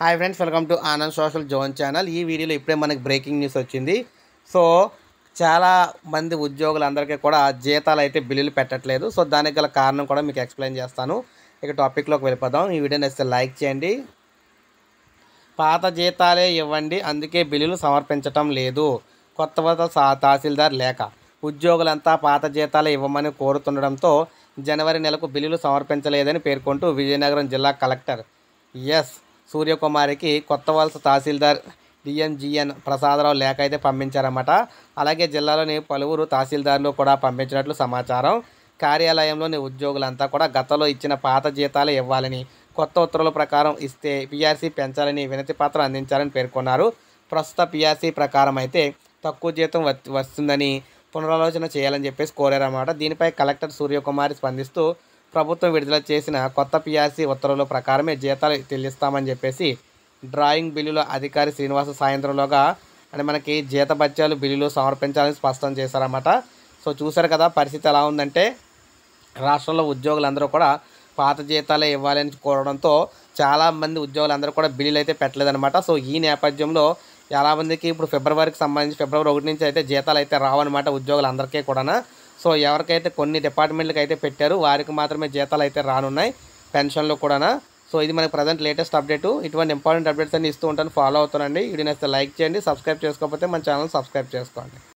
hi friends welcome to Anand social zone channel ఈ వీడియోలో ఇప్పుడే మనకి బ్రేకింగ్ న్యూస్ వచ్చింది సో చాలా మంది ఉద్యోగులందరికీ కూడా జీతాలు అయితే బిల్లులు పెట్టట్లేదు సో దానికి గల కారణం కూడా మీకు ఎక్స్ప్లెయిన్ చేస్తాను ఇక టాపిక్లోకి వెళ్ళిపోదాం ఈ వీడియో నచ్చితే లైక్ చేయండి పాత జీతాలే ఇవ్వండి అందుకే బిల్లులు సమర్పించటం లేదు కొత్త కొత్త తహసీల్దార్ లేక ఉద్యోగులంతా పాత జీతాలే ఇవ్వమని కోరుతుండడంతో జనవరి నెలకు బిల్లులు సమర్పించలేదని పేర్కొంటూ విజయనగరం జిల్లా కలెక్టర్ ఎస్ సూర్యకుమారికి కొత్త వలస తహసీల్దార్ డిఎంజిఎన్ ప్రసాదరావు లేఖ అయితే పంపించారన్నమాట అలాగే జిల్లాలోని పలువురు తహసీల్దార్లు కూడా పంపించినట్లు సమాచారం కార్యాలయంలోని ఉద్యోగులంతా కూడా గతంలో ఇచ్చిన పాత జీతాలు ఇవ్వాలని కొత్త ఉత్తర్వుల ప్రకారం ఇస్తే పీఆర్సీ పెంచాలని వినతి పత్రం అందించాలని పేర్కొన్నారు ప్రస్తుత పీఆర్సీ ప్రకారం అయితే తక్కువ జీతం వస్తుందని పునరాలోచన చేయాలని చెప్పేసి కోరారన్నమాట దీనిపై కలెక్టర్ సూర్యకుమారి స్పందిస్తూ ప్రభుత్వం విడుదల చేసిన కొత్త పిఆర్సీ ఉత్తర్వుల ప్రకారమే జీతాలు చెల్లిస్తామని చెప్పేసి డ్రాయింగ్ బిల్లుల అధికారి శ్రీనివాస సాయంత్రంలోగా అని మనకి జీతభత్యాలు బిల్లులు సమర్పించాలని స్పష్టం చేశారన్నమాట సో చూశారు కదా పరిస్థితి ఎలా ఉందంటే రాష్ట్రంలో ఉద్యోగులందరూ కూడా పాత జీతాలే ఇవ్వాలని కోరడంతో చాలామంది ఉద్యోగులందరూ కూడా బిల్లులు అయితే పెట్టలేదన్నమాట సో ఈ నేపథ్యంలో చాలామందికి ఇప్పుడు ఫిబ్రవరికి సంబంధించి ఫిబ్రవరి ఒకటి నుంచి అయితే జీతాలు అయితే రావన్నమాట ఉద్యోగులందరికీ కూడా సో ఎవరికైతే కొన్ని డిపార్ట్మెంట్లకు అయితే పెట్టారు వారికి మాత్రమే జీతాలు అయితే రానున్నాయి పెన్షన్లు కూడా సో ఇది మనకి ప్రజెంట్ లేటెస్ట్ అప్డేట్ ఇటువంటి ఇంపార్టెంట్ అప్డేట్స్ అన్ని ఇస్తూ ఉంటాను ఫాలో అవుతానండి వీడియో నేస్తే లైక్ చేయండి సబ్స్క్రైబ్ చేసుకోకపోతే మన ఛానల్ సబ్స్క్రైబ్ చేసుకోండి